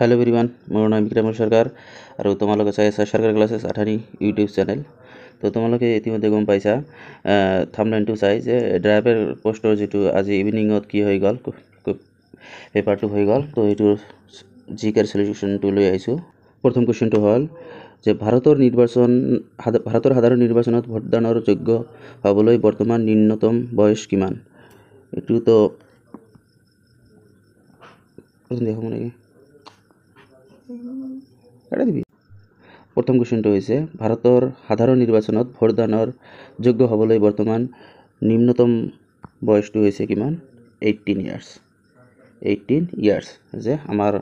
hello বিরিমান মোৰ নাম বিক্রম সরকার আৰু তোমালোকে চাই এস সরকার ক্লাসেস আঠানি ইউটিউব চেনেল তো তোমালোকে ইতিমধ্যে গম পাইছা থামলাইনটো চাই যে ড্ৰাইভাৰ পষ্টৰ যিটো আজি ইভিনিঙত কি হৈ গ'ল পেপাৰটো হৈ গ'ল তো এইটোৰ জি কেৰ চলিউশ্যনটো লৈ আহিছোঁ প্ৰথম কুৱেশ্যনটো হ'ল যে ভাৰতৰ নিৰ্বাচন ভাৰতৰ সাধাৰণ নিৰ্বাচনত ভোটদানৰ যোগ্য হ'বলৈ বৰ্তমান ন্যূনতম বয়স কিমান এইটোতো দেখোঁ নেকি প্রথম প্ৰথম কুৱেশ্যনটো হৈছে ভাৰতৰ সাধাৰণ নিৰ্বাচনত ভোটদানৰ যোগ্য হ'বলৈ বৰ্তমান নিম্নতম বয়সটো হৈছে কিমান এইটিন ইয়াৰ্ছ এইটিন ইয়াৰ্ছ যে আমাৰ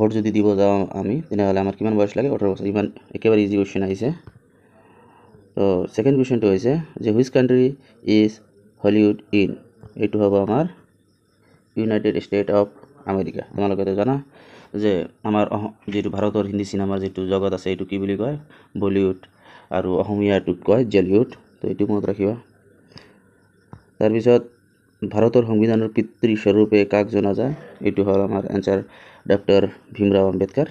ভোট যদি দিব যাওঁ আমি তেনেহ'লে আমাৰ কিমান বয়স লাগে ওঠৰ বছৰ ইমান একেবাৰে ইজি কুৱেশ্যন আহিছে তো ছেকেণ্ড কুৱেশ্যনটো হৈছে যে which country is Hollywood in এইটো হ'ব আমাৰ ইউনাইটেড ষ্টেট অফ আমেৰিকা তোমালোকেতো জানা যে আমাৰ যে যিটো ভাৰতৰ হিন্দী যে যিটো জগত আছে এই কি বুলি কয় বলিউড আৰু অসমীয়াটোক কয় জলিউড তো এইটো মনত ৰাখিবা তাৰপিছত ভাৰতৰ সংবিধানৰ পিতৃস্বৰূপে কাক জনা যায় এইটো হ'ল আমাৰ এনচাৰ ডক্টৰ ভীমৰাও আম্বেদকাৰ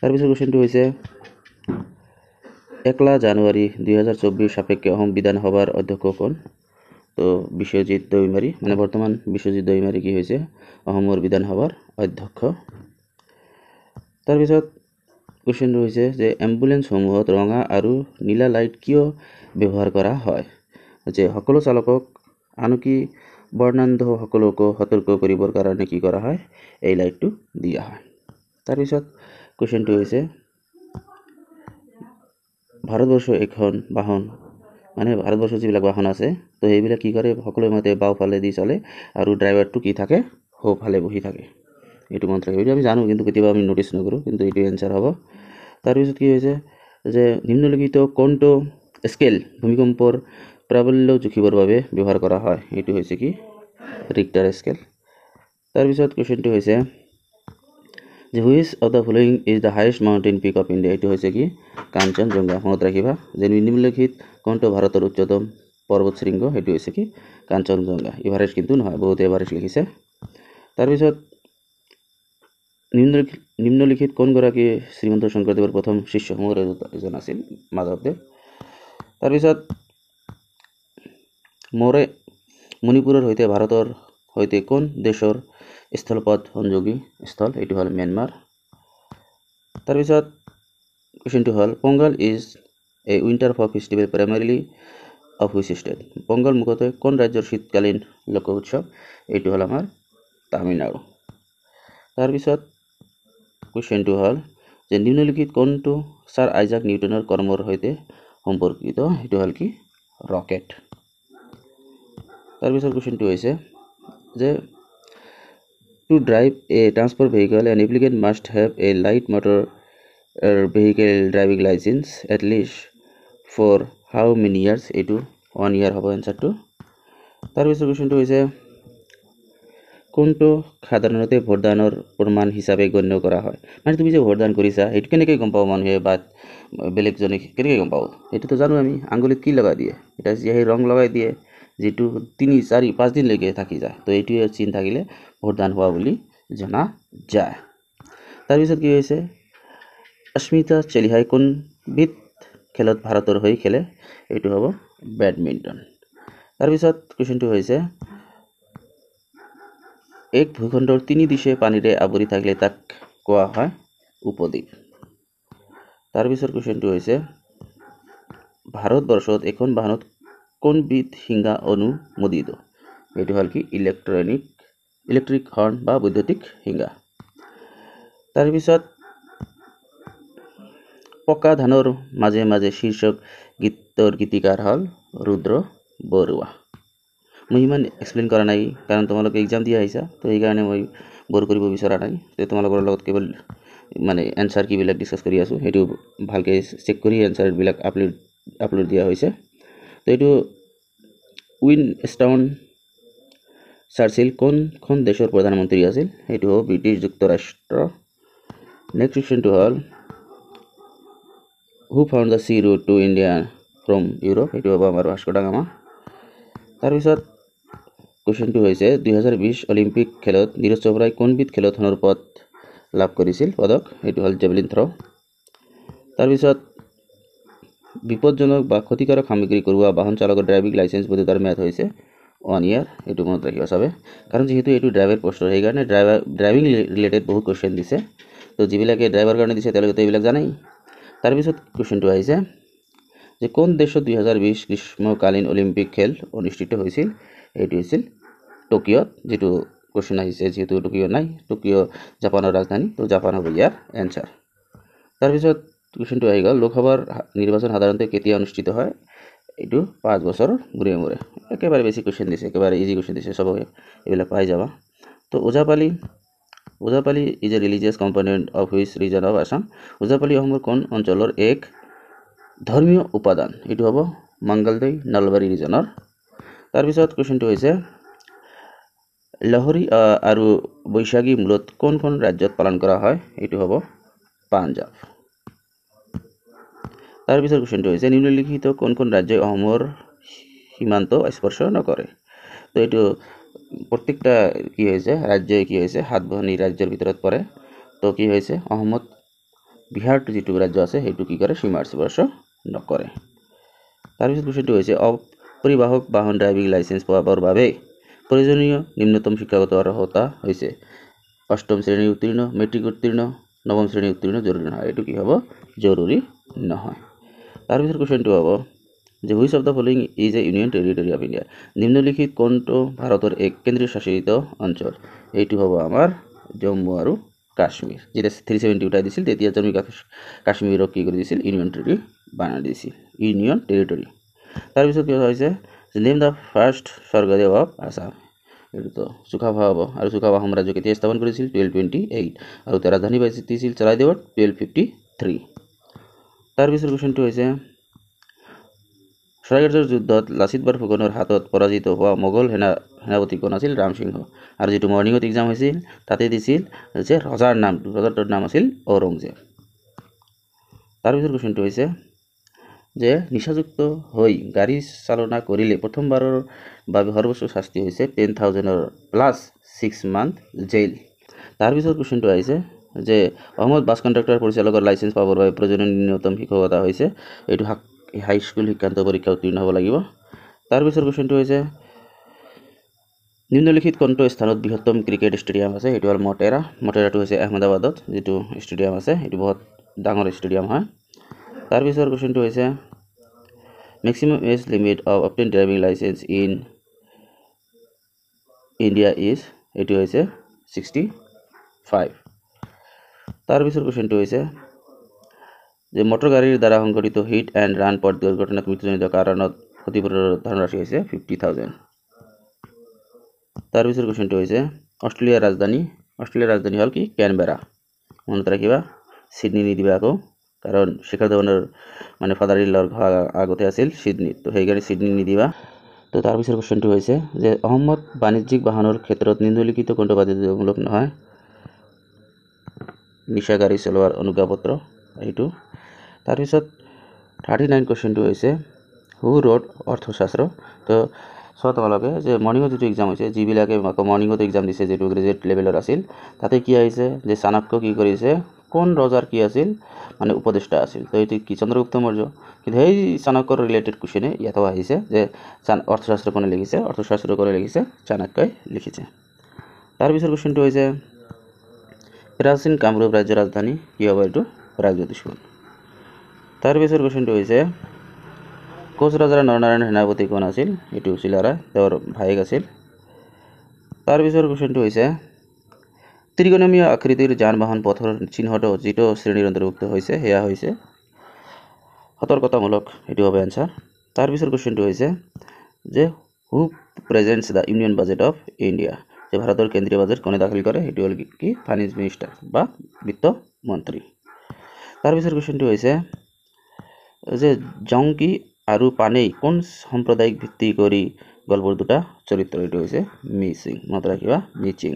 তাৰপিছত কুৱেশ্যনটো হৈছে একলা জানুৱাৰী দুহেজাৰ চব্বিশ সাপেক্ষে সংবিধান বিধানসভাৰ অধ্যক্ষ কোন তো বিশ্বজিৎ দৈমারি মানে বর্তমান বিশ্বজিৎ দৈমারি কি হৈছে অসমৰ বিধানসভাৰ অধ্যক্ষ তাৰপিছত কুৱেশ্যনটো হৈছে যে এম্বুলেন্সসমূহত ৰঙা আৰু নীলা লাইট কিয় ব্যৱহাৰ কৰা হয় যে সকলো চালকক আনকি বৰ্ণান্ধসকলকো সতৰ্ক কৰিবৰ কাৰণে কি কৰা হয় এই লাইটটো দিয়া হয় তাৰপিছত কুৱেশ্যনটো হৈছে ভারতবর্ষ এখন বাহন মানে ভাৰতবৰ্ষৰ যিবিলাক বাহন আছে তো সেইবিলাক কি কৰে সকলোৱে মতে বাওঁফালে দি চলে আৰু ড্ৰাইভাৰটো কি থাকে সোঁফালে বহি থাকে এইটো মন্ত্ৰ সেইটো আমি জানো কিন্তু কেতিয়াবা আমি নটিচ নকৰোঁ কিন্তু এইটো এনচাৰ হ'ব তাৰপিছত কি হৈছে যে নিম্নলিখিত কণ্ঠ স্কেল ভূমিকম্পৰ প্ৰাবল্য জুখিবৰ বাবে ব্যৱহাৰ কৰা হয় এইটো হৈছে কি ৰিক্টাৰ স্কেল তাৰপিছত কুৱেশ্যনটো হৈছে যে which of the following is the highest mountain peak of India এইটো হৈছে কি কাঞ্চনজংঘা মনত ৰাখিবা যে নিম্নলিখিত কোনটো ভারতের উচ্চতম পৰ্বত শৃংগ সেইটো হৈছে কি কাঞ্চনজংঘা এভাৰেষ্ট কিন্তু নহয় বহুতে এভাৰেষ্ট লিখিছে তাৰপিছত নিম্ন নিম্নলিখিত কোনগৰাকী শ্ৰীমন্ত শংকৰদেৱৰ প্ৰথম শিষ্যসমূহৰ এজন আছিল মাধবদেব তাৰপিছত মোৰে মণিপুৰৰ সৈতে ভাৰতৰ সৈতে কোন দেশৰ স্থলপথ সংযোগী স্থল এইটো হ'ল ম্যানমাৰ তাৰপিছত কুৱেশ্যনটো হ'ল Pongal is a winter folk festival primarily of which state Pongal মুখতে কোন ৰাজ্যৰ শীতকালীন লোক উৎসৱ এইটো হ'ল আমাৰ তামিলনাডু তাৰপিছত কুৱেশ্যনটো হ'ল যে নিম্নলিখিত কোনটো ছাৰ আইজাক নিউটনৰ কৰ্মৰ সৈতে সম্পৰ্কিত সেইটো হ'ল কি ৰকেট তাৰপিছৰ কুৱেশ্যনটো হৈছে যে to drive a transport vehicle and applicant must have a light motor vehicle driving licence at least for how many years এইটো ওৱান ইয়াৰ হব এনসাৰটি তাৰপৰ কুৱেশ্যনটো হৈছে কোনটো সাধাৰণতে ভোটদানৰ প্ৰমাণ হিচাপে গণ্য কৰা হয় মানে তুমি যে ভোটদান কৰিছা এই কেনেকৈ গম পাব মানুহে বা বেলেগজনে কেনেকৈ গম পাব এটা জানো আমি আঙুলিত কি লগাই দিয়ে এটা যে ৰং লগাই দিয়ে যিটো তিনি চাৰি পাঁচদিনলৈকে থাকি যায় তো এইটোৱে চিন থাকিলে ভোটদান হোৱা বুলি জনা যায় তাৰপিছত কি হৈছে অস্মিতা চলিহাই কোনবিধ খেলত ভাৰতৰ হৈ খেলে এইটো হ'ব বেডমিণ্টন তাৰপিছত কুৱেশ্যনটো হৈছে এক ভূখণ্ডৰ তিনি দিশে পানীৰে আৱৰি থাকিলে তাক কোৱা হয় উপদ্বীপ তাৰপিছৰ কুৱেশ্যনটো হৈছে ভাৰতবৰ্ষত এখন বাহনত কোনবিধ শিঙা অনুমোদিত এইটো হ'ল কি ইলেক্ট্ৰনিক ইলেক্ট্ৰিক হৰ্ণ বা বৈদ্যুতিক শিঙা তাৰপিছত পকা ধানৰ মাজে মাজে শীৰ্ষক গীতৰ গীতিকাৰ হ'ল ৰুদ্ৰ বৰুৱা মই ইমান এক্সপ্লেইন কৰা নাই কাৰণ তোমালোকে এক্সাম দিয়া আহিছা তো সেইকাৰণে মই বৰ কৰিব বিচৰা নাই তো তোমালোকৰ লগত কেৱল মানে এনচাৰ কিবিলাক ডিছকাছ কৰি আছোঁ সেইটো ভালকৈ চেক কৰি এনচাৰবিলাক আপলোড আপলোড দিয়া হৈছে তো এইটো উইন ষ্টাউন চাৰ্চিল কোনখন দেশৰ প্ৰধানমন্ত্ৰী আছিল সেইটো হ'ল ব্ৰিটিছ যুক্তৰাষ্ট্ৰ নেক্সট কুৱেশ্যনটো হ'ল who found the sea route to India from Europe সেইটো হ'ব আমাৰ ভাস্কৰ ডাঙামা তাৰপিছত কুৱেশ্যনটো হৈছে দুহেজাৰ বিছ অলিম্পিক খেলত নীৰজ চোপ্ৰাই কোনবিধ খেলত সোণৰ পদ লাভ কৰিছিল পদক সেইটো হ'ল জেভলিন থ্ৰ' তাৰপিছত বিপদজনক বা ক্ষতিকাৰক সামগ্ৰী কৰোৱা বাহন চালকৰ ড্ৰাইভিং লাইচেঞ্চ বৈধতাৰ ম্যাদ হৈছে ওৱান ইয়াৰ এইটো মনত ৰাখিব চবে কাৰণ যিহেতু এইটো ড্ৰাইভাৰ পষ্টৰ সেইকাৰণে ড্ৰাইভাৰ ড্ৰাইভিং ৰিলেটেড বহুত কুৱেশ্যন দিছে তো যিবিলাকে ড্ৰাইভাৰ কাৰণে দিছে তেওঁলোকেতো এইবিলাক জানেই তাৰপিছত কুৱেশ্যনটো আহিছে যে কোন দেশত দুই হাজাৰ বিছ গ্ৰীষ্মকালীন অলিম্পিক খেল অনুষ্ঠিত হৈছিল এইটো হৈছিল টকিঅ'ত যিটো কুৱেশ্যন আহিছে যিহেতু টকিঅ' নাই টকিঅ' জাপানৰ ৰাজধানী তো জাপান হ'ব ইয়াৰ এনচাৰ তাৰপিছত কুৱেশ্যনটো আহি গ'ল লোকসভাৰ নিৰ্বাচন সাধাৰণতে কেতিয়া অনুষ্ঠিত হয় এইটো পাঁচ বছৰৰ মূৰে মূৰে একেবাৰে বেছি কুৱেশ্যন দিছে একেবাৰে ইজি কুৱেশ্যন দিছে চবকে এইবিলাক পাই যাবা তো Ojapali Ojapali is a religious component of which region of Assam Ojapali অসমৰ কোন অঞ্চলৰ এক ধৰ্মীয় উপাদান এইটো হ'ব মাংগালদৈ নলবাৰী ৰিজনৰ তাৰপিছত কুৱেশ্যনটো হৈছে লহৰী আৰু বৈশাখী মূলত কোন কোন ৰাজ্যত পালন কৰা হয় এইটো হ'ব পাঞ্জাৱ তাৰপিছত কুৱেশ্যনটো হৈছে নিম্নলিখিত কোন কোন ৰাজ্যই অসমৰ সীমান্ত স্পৰ্শ নকৰে তো এইটো প্রত্যেকটা কি হয়েছে রাজ্যে কি হয়েছে হাতবাহিনী রাজ্যের ভিতৰত পৰে তো কি হয়েছে অসমত বিহাৰটো যিটো ৰাজ্য আছে সেইটো কি কৰে সীমাৰ স্পৰ্শ নকৰে তাৰপিছত বিষয়টি হৈছে অপৰিবাহক বাহন ড্ৰাইভিং লাইসেন্স পাবৰ বাবে প্ৰয়োজনীয় নিম্নতম শিক্ষাগত অৰ্হতা হৈছে অষ্টম শ্ৰেণী উত্তীৰ্ণ মেট্ৰিক উত্তীৰ্ণ নৱম শ্রেণী উত্তীৰ্ণ জৰুৰী নহয় এইটো কি হ'ব জৰুৰী নহয় তাৰপিছত কুৱেশ্যনটো হ'ব যে which of the following is a union territory of India নিম্নলিখিত কোনটো ভারতের এক কেন্দ্রীয় শাসিত অঞ্চল এইটি হব আমার জম্মু আৰু কাশ্মীর যেটা থ্রি সেভেন্টি উঠাই দিছিল তেতিয়া জমি কাশ্মীরক কি করে দিছিল ইউনিয়ন টেরিটরি বানাই দিছিল ইউনিয়ন টেরিটরি তাৰপিছত কি হৈছে name the first Swargadeo of Assam এইটোতো চুকাফা হ'ব আৰু চুকাফা সাম্ৰাজ্য কেতিয়া স্থাপন কৰিছিল টুৱেল্ভ টুৱেণ্টি এইট আৰু তাৰ ৰাজধানী পাইছিল চৰাইদেউত টুৱেল্ভ ফিফটি থ্ৰী তাৰপিছৰ কুৱেশ্যনটো হৈছে চৰাইঘাটৰ যুদ্ধত লাচিত বৰফুকনৰ হাতত পৰাজিত হোৱা মোগল সেনা সেনাপতিগণ আছিল ৰাম সিংহ আৰু যিটো মৰ্ণিঙত এক্সাম হৈছিল তাতে দিছিল যে ৰজাৰ নাম ৰজাটোৰ নাম আছিল ঔৰংজেব তাৰপিছত কুৱেশ্যনটো হৈছে যে নিচাযুক্ত হৈ গাড়ী চালনা কৰিলে প্ৰথমবাৰৰ বাবে সৰ্বোচ্চ শাস্তি হৈছে টেন থাউজেণ্ডৰ প্লাছ ছিক্স মান্থ জেইল তাৰপিছত কুৱেশ্যনটো আহিছে যে অসমত বাছ কণ্ডাক্টৰ পৰিচালকৰ লাইচেঞ্চ পাবৰ বাবে প্ৰয়োজনীয় ন্যূনতম শিক্ষকতা হৈছে এইটো হাই স্কুল শিক্ষান্ত পৰীক্ষা উত্তীৰ্ণ হ'ব লাগিব তাৰপিছৰ কুৱেশ্যনটো হৈছে নিম্নলিখিত কোনটো স্থানত বৃহত্তম ক্ৰিকেট ষ্টেডিয়াম আছে সেইটো হ'ল মটেৰা মটেৰাটো হৈছে আহমেদাবাদত যিটো ষ্টেডিয়াম আছে সেইটো বহুত ডাঙৰ ষ্টেডিয়াম হয় তাৰপিছৰ কুৱেশ্যনটো হৈছে maximum age limit of obtain driving licence in India is এইটো হৈছে ছিক্সটি ফাইভ তাৰপিছৰ কুৱেশ্যনটো হৈছে যে মোটর গাড়ির দ্বারা সংঘটিত হিট অ্যান্ড রান পথ দুর্ঘটনাত মৃত্যুজনিত কাৰণত ক্ষতিপূরণ ধনরাশি হয়েছে ফিফটি থাউজেন্ড তাৰপিছৰ কোশ্চেনটি হৈছে অষ্ট্ৰেলিয়াৰ ৰাজধানী অষ্ট্ৰেলিয়াৰ ৰাজধানী হ'ল কি কেনবেৰা মনত ৰাখিবা ছিডনী নিদিবা আকৌ কাৰণ শিখৰ ধৱনৰ মানে ফাদার ইলৰ আগতে আছিল সিডনি তো সেইকাৰণে ছিডনী নিদিবা তো তাৰপিছৰ কোশ্চেনটি হৈছে যে অহম্মদ বাণিজ্যিক বাহনৰ ক্ষেত্ৰত নিম্নলিখিত কোনটা বাধ্যতামূলক নহয় নিশাগাড়ি গাড়ী চলোৱাৰ অনুজ্ঞাপত্ৰ এইটো তাৰপিছত থাৰ্টি নাইন কুৱেশ্যনটো হৈছে হু ৰ'ড অৰ্থশাস্ত্ৰ তো চোৱা তোমালোকে যে মৰ্ণিঙত যিটো এক্সাম হৈছে যিবিলাকে মৰ্ণিঙত এক্সাম দিছে যিটো গ্ৰেজুৱেট লেভেলৰ আছিল তাতে কি আহিছে যে চাণক্য কি কৰিছে কোন ৰজাৰ কি আছিল মানে উপদেষ্টা আছিল তো এইটো কি চন্দ্ৰগুপ্ত মৌৰ্য কিন্তু সেই চাণক্যৰ ৰিলেটেড কুৱেশ্যনে ইয়াতো আহিছে যে অৰ্থশাস্ত্ৰ কোনে লিখিছে অৰ্থশাস্ত্ৰ কোনে লিখিছে চাণক্যই লিখিছে তাৰপিছৰ কুৱেশ্যনটো হৈছে প্ৰাচীন কামৰূপ ৰাজ্যৰ ৰাজধানী কি হ'ব এইটো ৰাজজ্যোতিষপুৰ তাৰ পিছর কুৱেশ্যনটো হৈছে কোচ রাজারা নরনারায়ণ সেনাপতি কোন আছিল এইটো চিলাৰা তেওঁৰ ভায়েক আছিল তাৰ পিছৰ কুৱেশ্যনটো হৈছে ত্ৰিকোণমীয় আকৃতিৰ যান বাহন পথৰ চিহ্নটো যিটো শ্ৰেণীৰ অন্তৰ্ভুক্ত হৈছে সেয়া হৈছে সতৰ্কতামূলক এইটো হবে অ্যান্সার তাৰ পিছর কুৱেশ্যনটো হৈছে যে who presents the union budget of India যে ভাৰতৰ কেন্দ্ৰীয় বাজেট কনে দাখিল কৰে সেইটো হ'ল কি ফাইন্যান্স মিনিস্টার বা বিত্ত মন্ত্ৰী তাৰ পিছৰ কুৱেশ্যনটো হৈছে যে জঙ্গি আৰু পানেই কোন সাম্প্ৰদায়িক ভিত্তি কৰি গল্পৰ দুটা চৰিত্ৰ এইটো হৈছে মিসিং মনে রাখবা মিচিং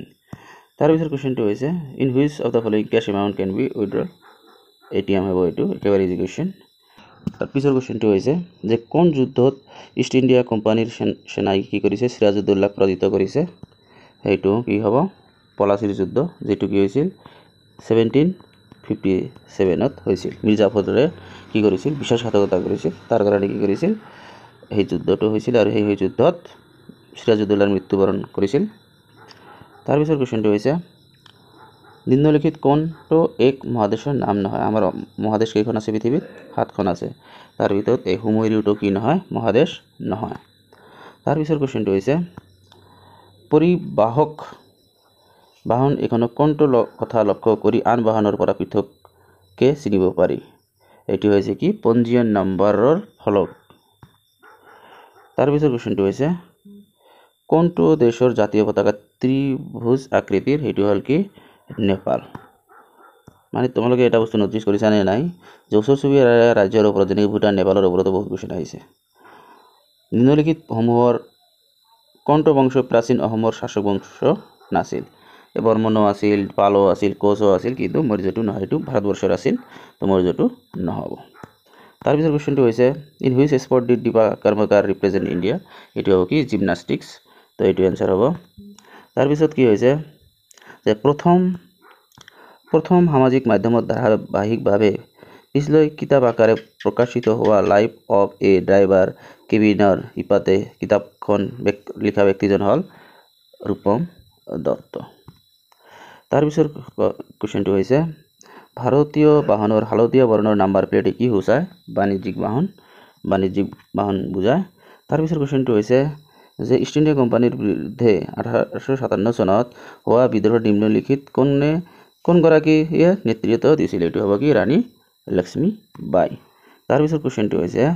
তাৰপিছত কুৱেশ্যনটো হৈছে in which of the following cash amount can be withdraw A T M হ'ব এইটো একেবাৰে ইজি কুৱেশ্যন তাৰপিছৰ কুৱেশ্যনটো হৈছে যে কোন যুদ্ধত ইষ্ট ইণ্ডিয়া কোম্পানীৰ সেনাই কি কৰিছে চিৰাজুদ্দৌল্লাক পৰাজিত কৰিছে সেইটো কি হ'ব পলাশির যুদ্ধ যিটো কি হৈছিল সেভেন্টিন ফিফটি সেভেনত হৈছিল মির্জাফরের কি কৰিছিল বিশ্বাসঘাতকতা কৰিছিল তাৰ কাৰণে কি কৰিছিল সেই যুদ্ধটো হৈছিল আৰু সেই সেই যুদ্ধত চিৰাজুদ্দৌলাৰ মৃত্যুবৰণ কৰিছিল তাৰপিছৰ কুৱেশ্যনটো হৈছে নিম্নলিখিত কোনটো এক মহাদেশৰ নাম নহয় আমাৰ মহাদেশ কেইখন আছে পৃথিৱীত সাতখন আছে তাৰ ভিতৰত এই সুমৰিউটো কি নহয় মহাদেশ নহয় তাৰপিছৰ কুৱেশ্যনটো হৈছে পৰিবাহক বাহন এখন কোনটো কথা লক্ষ্য কৰি আন বাহনৰ পৰা পৃথককে চিনিব পাৰি এটি হয়েছে কি পঞ্জীয়ন নম্বরের ফলক তার পিছর কোশ্চেনটি হয়েছে কোনটো দেশের জাতীয় পতাকা ত্রিভুজ আকৃতির সেইটো হ'ল কি নেপাল মানে তোমালোকে এটা বস্তু নটিচ কৰিছানে নাই যে ওচৰ চুবুৰীয়া ৰাজ্যৰ ওপৰত যেনেকৈ ভূটান নেপালৰ ওপৰতো বহুত কোশ্চেন আহিছে নিম্নলিখিত সমূহৰ কণ্ঠ বংশ প্ৰাচীন অসমৰ শাসক বংশ নাছিল বর্মনও আসিল পালও আসিল কোচও আসিল কিন্তু নহয় নহয়টু ভারতবর্ষৰ আছিল তো মরিজটু নহ'ব তাৰপিছত কুৱেশ্যনটো হৈছে in which sport did Dipa Karmakar represent India এইটো হ'ব কি জিমনাষ্টিক্স তো এইটো এনচাৰ হ'ব তাৰপিছত কি হৈছে যে প্ৰথম প্ৰথম সামাজিক মাধ্যমত ধাৰাবাহিকভাৱে পিছলৈ কিতাপ আকাৰে প্ৰকাশিত হোৱা লাইফ অফ এ ড্ৰাইভাৰ কেবিনৰ ইপাতে কিতাপখন লিখা ব্যক্তিজন হ'ল ৰূপম দত্ত তাৰপিছৰ কুৱেশ্যনটো হৈছে ভাৰতীয় বাহনৰ হালধীয়া বৰণৰ নাম্বাৰ প্লেটে কি সূচায় বাণিজ্যিক বাহন বাণিজ্যিক বাহন বুজায় তাৰপিছৰ কুৱেশ্যনটো হৈছে যে ইষ্ট ইণ্ডিয়া কোম্পানীৰ বিৰুদ্ধে আঠাৰশ সাতান্ন চনত হোৱা বিদ্ৰোহৰ নিম্নলিখিত কোনে কোনগৰাকীয়ে নেতৃত্ব দিছিল এইটো হ'ব কি ৰাণী বাই তাৰপিছত কুৱেশ্যনটো হৈছে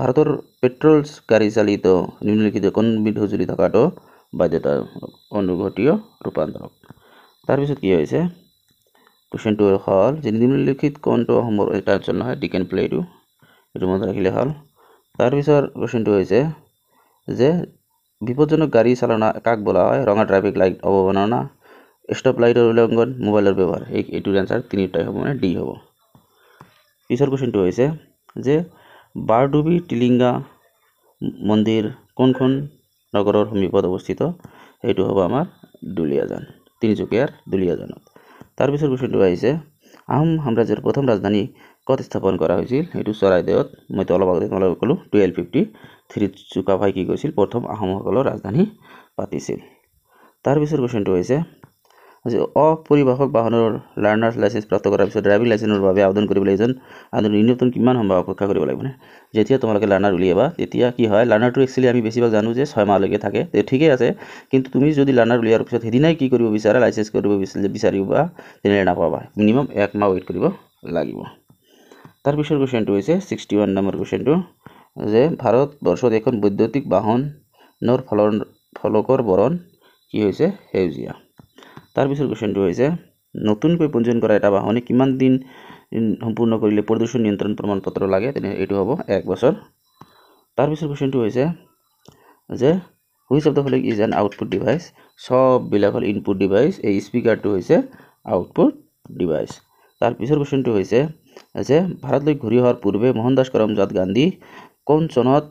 ভাৰতৰ পেট্ৰল গাড়ী চালিত নিম্নলিখিত কোনবিধ সঁজুলি থকাটো বাধ্যতা অনুঘটীয় ৰূপান্তৰক তাৰপিছত কি হৈছে কুৱেশ্যনটো হ'ল যেনে নিম্নলিখিত কোনটো অসমৰ তাৰ্য নহয় ডিক এণ্ড প্লেটো এইটো মনত ৰাখিলে হ'ল তাৰপিছত কুৱেশ্যনটো হৈছে যে বিপদজনক গাড়ী চালনা কাক বোলা হয় ৰঙা ট্ৰাফিক লাইট অৱমাননা ষ্টপ লাইটৰ উলংঘন মোবাইলৰ ব্যৱহাৰ এই এইটোৰ এনচাৰ তিনিটাই হ'ব মানে ডি হ'ব পিছৰ কুৱেশ্যনটো হৈছে যে বাৰডুবি টিলিংগা মন্দিৰ কোনখন নগৰৰ সমীপত অৱস্থিত সেইটো হ'ব আমাৰ দুলীয়াজান তিনিচুকীয়াৰ দুলীয়াজানত তাৰপিছৰ কুৱেশ্যনটো আহিছে আহোম সাম্ৰাজ্যৰ প্ৰথম ৰাজধানী ক'ত স্থাপন কৰা হৈছিল সেইটো চৰাইদেউত মইতো অলপ আগতে তোমালোকক ক'লোঁ টুৱেল্ভ ফিফটি থ্ৰীত চুকাফাই কি কৈছিল প্ৰথম আহোমসকলৰ ৰাজধানী পাতিছিল তাৰপিছৰ কুৱেশ্যনটো হৈছে আজি অপৰিবাহক বাহনৰ লাৰ্নাৰ লাইচেঞ্চ প্ৰাপ্ত কৰাৰ পিছত ড্ৰাইভিং লাইচেঞ্চৰ বাবে আবেদন কৰিবলৈ এজন আবেদন নিম্নতম কিমান সময় অপেক্ষা কৰিব লাগিবনে যেতিয়া তোমালোকে লাৰ্ণাৰ উলিয়াবা তেতিয়া কি হয় লাৰ্ণাৰটো একচুৱেলি আমি বেছিভাগ জানো যে ছয়মাহলৈকে থাকে ঠিকেই আছে কিন্তু তুমি যদি লাৰ্ণাৰ উলিওৱাৰ পিছত সেইদিনাই কি কৰিব বিচাৰা লাইচেঞ্চ কৰিব বিচাৰি বিচাৰিবা তেনেহ'লে নাপাবা মিনিমাম একমাহ ৱেইট কৰিব লাগিব তাৰপিছৰ কুৱেশ্যনটো হৈছে ছিক্সটি ওৱান নম্বৰ কুৱেশ্যনটো যে ভাৰতবৰ্ষত এখন বৈদ্যুতিক বাহনৰ ফলৰ ফলকৰ বৰণ কি হৈছে সেউজীয়া তাৰপিছৰ কুৱেশ্যনটো হৈছে নতুনকৈ পঞ্জীয়ন কৰা এটা বাহনে কিমান দিন সম্পূৰ্ণ কৰিলে প্ৰদূষণ নিয়ন্ত্ৰণ প্ৰমাণ পত্ৰ লাগে তেনে এইটো হ'ব এক বছৰ তাৰপিছৰ কুৱেশ্যনটো হৈছে যে which of the following is an output device চববিলাক হ'ল ইনপুট ডিভাইচ এই স্পীকাৰটো হৈছে আউটপুট ডিভাইচ তাৰপিছৰ কুৱেশ্যনটো হৈছে যে ভাৰতলৈ ঘূৰি অহাৰ পূৰ্বে মোহনদাস কৰমজাদ গান্ধী কোন চনত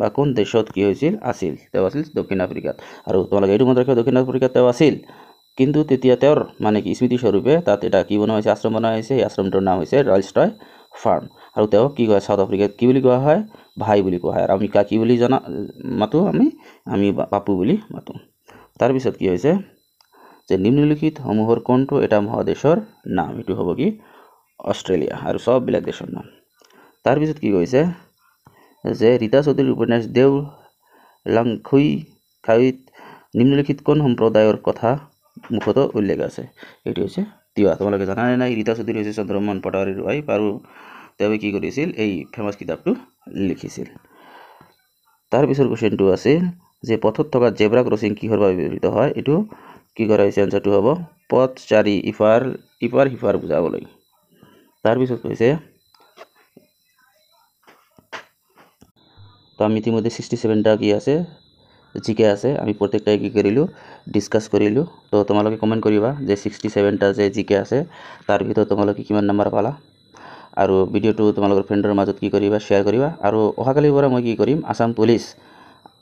বা কোন দেশত কি হৈছিল আছিল তেওঁ আছিল দক্ষিণ আফ্ৰিকাত আৰু তোমালোকে এইটো মনত ৰাখিব দক্ষিণ আফ্ৰিকাত তেওঁ আছিল কিন্তু তেতিয়া তেওঁৰ মানে কি স্মৃতিস্বৰূপে তাত এটা কি বনোৱা হৈছে আশ্ৰম বনোৱা হৈছে এই আশ্ৰমটোৰ নাম হৈছে ৰয়েলষ্টয় ফাৰ্ম আৰু তেওঁক কি কয় চাউথ আফ্ৰিকাত কি বুলি কোৱা হয় ভাই বুলি কোৱা হয় আৰু আমি কাকি বুলি জনা মাতোঁ আমি আমি পাপু বুলি মাতোঁ তাৰপিছত কি হৈছে যে নিম্নলিখিতসমূহৰ কোনটো এটা মহাদেশৰ নাম এইটো হ'ব কি অষ্ট্ৰেলিয়া আৰু চববিলাক দেশৰ নাম তাৰপিছত কি কৈছে যে ৰীতা চৌধুৰীৰ উপন্যাস দেউ লাংখুই খাইত নিম্নলিখিত কোন সম্প্ৰদায়ৰ কথা মুখতো উল্লেখ আছে এইটো হৈছে তিৱা তোমালোকে জানানে নাই ৰীতা চৌধুৰী হৈছে চন্দ্ৰমোহন পাটোৱাৰীৰ ৱাইফ আৰু তেওঁ কি কৰিছিল এই ফেমাছ কিতাপটো লিখিছিল তাৰপিছৰ কুৱেশ্যনটো আছিল যে পথত থকা জেব্ৰা ক্ৰছিং কিহৰ বাবে ব্যৱহৃত হয় এইটো কি কৰা হৈছে এনচাৰটো হ'ব পথ চাৰি ইফাৰ ইপাৰ সিফাৰ বুজাবলৈ তাৰপিছত কৈছে তো আমি ইতিমধ্যে ছিক্সটি ছেভেনটা কি আছে যিকে আছে আমি প্ৰত্যেকটাই কি কৰিলোঁ ডিছকাছ কৰিলোঁ তো তোমালোকে কমেণ্ট কৰিবা যে ছিক্সটি ছেভেনটা যে জিকে আছে তাৰ ভিতৰত তোমালোকে কিমান নম্বৰ পালা আৰু ভিডিঅ'টো তোমালোকৰ ফ্ৰেণ্ডৰ মাজত কি কৰিবা শ্বেয়াৰ কৰিবা আৰু অহাকালিৰ পৰা মই কি কৰিম আছাম পুলিচ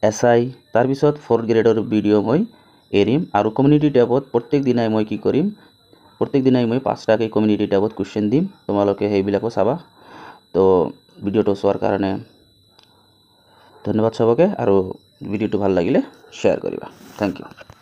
এছ আই তাৰপিছত ফ'ৰ্থ গ্ৰেডৰ ভিডিঅ' মই এৰিম আৰু কমিউনিটি টেবত প্ৰত্যেক দিনাই মই কি কৰিম প্ৰত্যেক দিনাই মই পাঁচটাকৈ কমিউনিটি টেবত কুৱেশ্যন দিম তোমালোকে সেইবিলাকো চাবা তো ভিডিঅ'টো চোৱাৰ কাৰণে ধন্যবাদ চবকে আৰু ভিডিওটো ভাল লাগিলে শ্বেয়াৰ কৰিবা থেংক ইউ